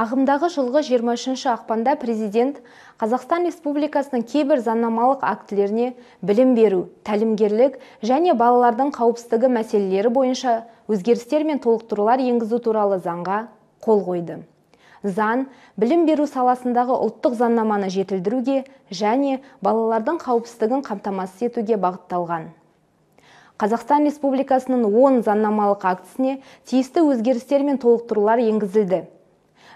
ағымдағы жылғы 23 ақпанда президент қазақстан республикасының кейбір заңнамалық актілеріне білім беру тәлімгерлік және балалардың қауіпсіздігі мәселелері бойынша өзгерістер мен толықтырулар енгізу туралы заңға қол қойды Зан білім беру саласындағы ұлттық заңнаманы жетілдіруге және балалардың қауіпсіздігін қамтамасыз етуге бағытталған қазақстан республикасының 10 заңнамалық актісіне тиісті өзгерістер мен толықтырулар енгізілді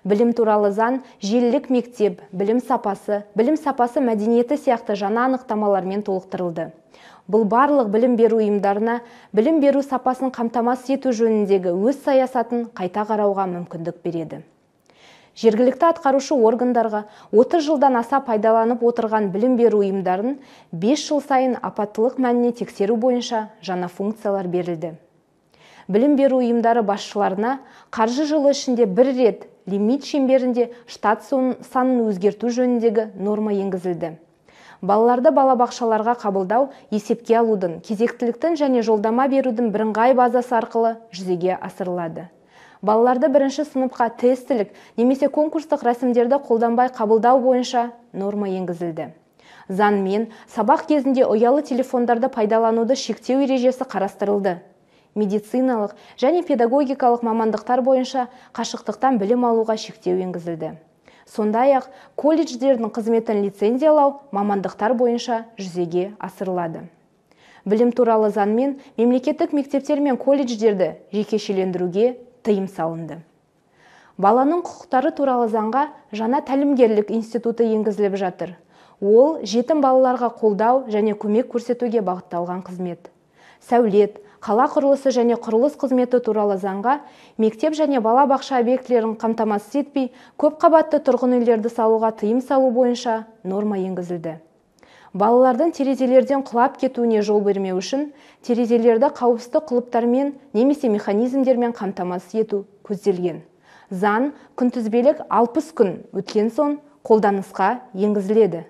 білім туралы заң желілік мектеп білім сапасы білім сапасы мәдениеті сияқты жаңа анықтамалармен толықтырылды бұл барлық білім беру ұйымдарына білім беру сапасын қамтамасыз ету жөніндегі өз саясатын қайта қарауға мүмкіндік береді жергілікті атқарушы органдарға 30 жылдан аса пайдаланып отырған білім беру ұйымдарын 5 жыл сайын апаттылық мәніне тексеру бойынша жаңа функциялар берілді білім беру ұйымдары басшыларына қаржы жылы ішінде бір рет лимит шеңберінде штат санын өзгерту жөніндегі норма енгізілді балаларды балабақшаларға қабылдау есепке алудың кезектіліктің және жолдама берудің бірыңғай базасы арқылы жүзеге асырылады балаларды бірінші сыныпқа тестілік немесе конкурстық рәсімдерді қолданбай қабылдау бойынша норма енгізілді заңмен сабақ кезінде ұялы телефондарды пайдалануды шектеу ережесі қарастырылды медициналық және педагогикалық мамандықтар бойынша қашықтықтан білім алуға шектеу енгізілді сондай ақ колледждердің қызметін лицензиялау мамандықтар бойынша жүзеге асырылады білім туралы заңмен мемлекеттік мектептер мен колледждерді жекешелендіруге тыйым салынды баланың құқықтары туралы заңға жаңа тәлімгерлік институты енгізіліп жатыр ол жетім балаларға қолдау және көмек көрсетуге бағытталған қызмет сәулет қала құрылысы және құрылыс қызметі туралы заңға мектеп және бала бақша объектілерін қамтамасыз етпей көп қабатты тұрғын үйлерді салуға тыйым салу бойынша норма енгізілді балалардың терезелерден құлап кетуіне жол бермеу үшін терезелерді қауіпсіздік құлыптармен немесе механизмдермен қамтамасыз ету көзделген заң күнтізбелік 60 күн өткен соң қолданысқа енгізіледі